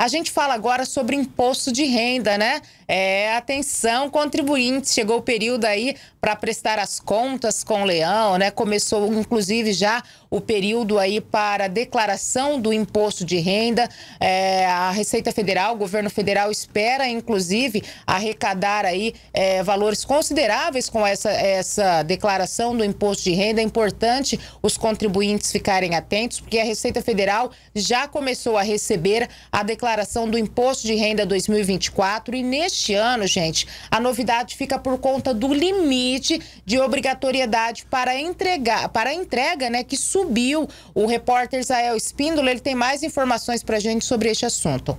A gente fala agora sobre imposto de renda, né? É, atenção, contribuinte, chegou o período aí para prestar as contas com o leão, né? Começou, inclusive, já o período aí para declaração do imposto de renda. É, a Receita Federal, o governo federal espera, inclusive, arrecadar aí é, valores consideráveis com essa, essa declaração do imposto de renda. É importante os contribuintes ficarem atentos, porque a Receita Federal já começou a receber a declaração do imposto de renda 2024 e neste ano, gente, a novidade fica por conta do limite limite de obrigatoriedade para entregar, para entrega, né, que subiu. O repórter Israel Espíndola, ele tem mais informações para a gente sobre este assunto.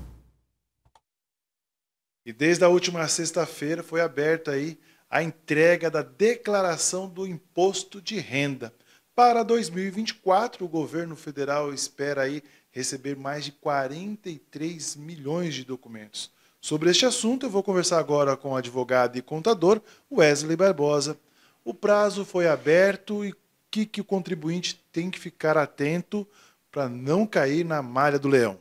E desde a última sexta-feira foi aberta aí a entrega da declaração do imposto de renda. Para 2024, o governo federal espera aí receber mais de 43 milhões de documentos. Sobre este assunto, eu vou conversar agora com o advogado e contador Wesley Barbosa. O prazo foi aberto e o que, que o contribuinte tem que ficar atento para não cair na malha do leão?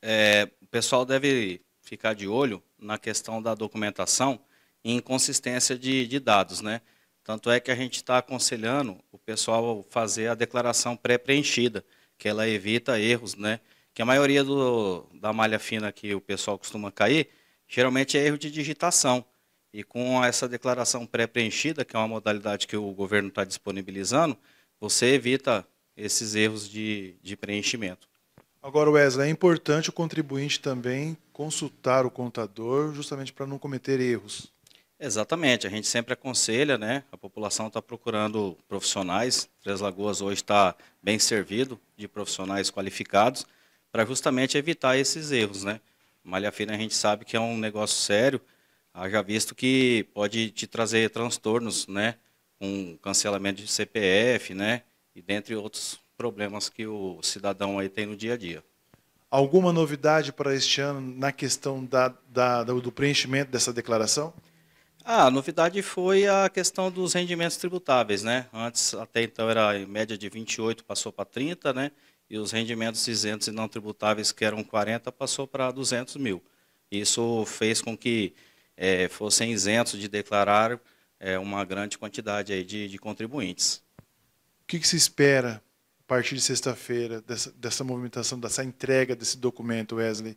É, o pessoal deve ficar de olho na questão da documentação e inconsistência de, de dados, né? Tanto é que a gente está aconselhando o pessoal fazer a declaração pré-preenchida, que ela evita erros, né? que a maioria do, da malha fina que o pessoal costuma cair, geralmente é erro de digitação. E com essa declaração pré-preenchida, que é uma modalidade que o governo está disponibilizando, você evita esses erros de, de preenchimento. Agora, Wesley, é importante o contribuinte também consultar o contador, justamente para não cometer erros. Exatamente, a gente sempre aconselha, né? A população está procurando profissionais. Três Lagoas hoje está bem servido de profissionais qualificados para justamente evitar esses erros, né? Malha fina a gente sabe que é um negócio sério, haja visto que pode te trazer transtornos, né? Com cancelamento de CPF, né? E dentre outros problemas que o cidadão aí tem no dia a dia. Alguma novidade para este ano na questão da, da, do preenchimento dessa declaração? Ah, a novidade foi a questão dos rendimentos tributáveis, né? Antes, até então, era em média de 28, passou para 30, né? e os rendimentos isentos e não tributáveis, que eram 40, passou para 200 mil. Isso fez com que é, fossem isentos de declarar é, uma grande quantidade aí de, de contribuintes. O que, que, se espera a partir de sexta-feira dessa, dessa movimentação, dessa entrega desse documento, Wesley?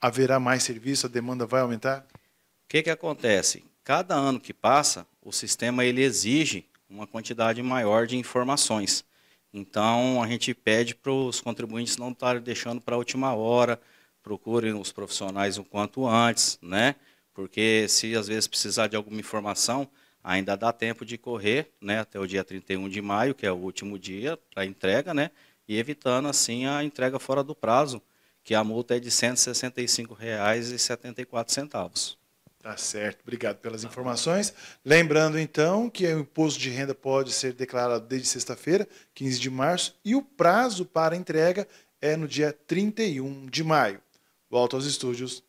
Haverá mais serviço? A demanda vai aumentar? O que, que acontece? Cada ano que passa, o sistema ele exige uma quantidade maior de informações. Então, a gente pede para os contribuintes não estarem deixando para a última hora, procurem os profissionais o quanto antes, né? Porque se às vezes precisar de alguma informação, ainda dá tempo de correr, né, até o dia 31 de maio, que é o último dia para entrega, né? E evitando assim a entrega fora do prazo, que a multa é de R$ 165,74. Tá certo, obrigado pelas informações. Lembrando, então, que o imposto de renda pode ser declarado desde sexta-feira, 15 de março, e o prazo para entrega é no dia 31 de maio. Volto aos estúdios